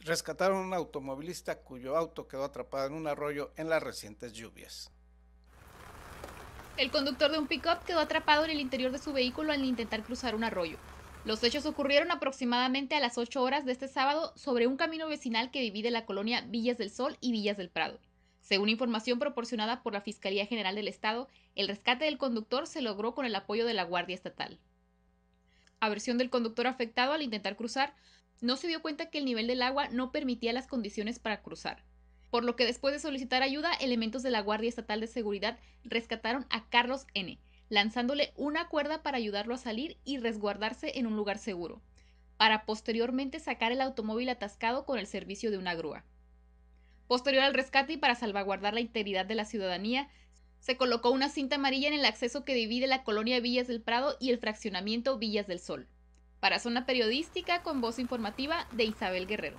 rescataron a un automovilista cuyo auto quedó atrapado en un arroyo en las recientes lluvias. El conductor de un pick-up quedó atrapado en el interior de su vehículo al intentar cruzar un arroyo. Los hechos ocurrieron aproximadamente a las 8 horas de este sábado sobre un camino vecinal que divide la colonia Villas del Sol y Villas del Prado. Según información proporcionada por la Fiscalía General del Estado, el rescate del conductor se logró con el apoyo de la Guardia Estatal aversión del conductor afectado al intentar cruzar, no se dio cuenta que el nivel del agua no permitía las condiciones para cruzar. Por lo que después de solicitar ayuda, elementos de la Guardia Estatal de Seguridad rescataron a Carlos N., lanzándole una cuerda para ayudarlo a salir y resguardarse en un lugar seguro, para posteriormente sacar el automóvil atascado con el servicio de una grúa. Posterior al rescate y para salvaguardar la integridad de la ciudadanía, se colocó una cinta amarilla en el acceso que divide la colonia Villas del Prado y el fraccionamiento Villas del Sol. Para Zona Periodística, con voz informativa de Isabel Guerrero.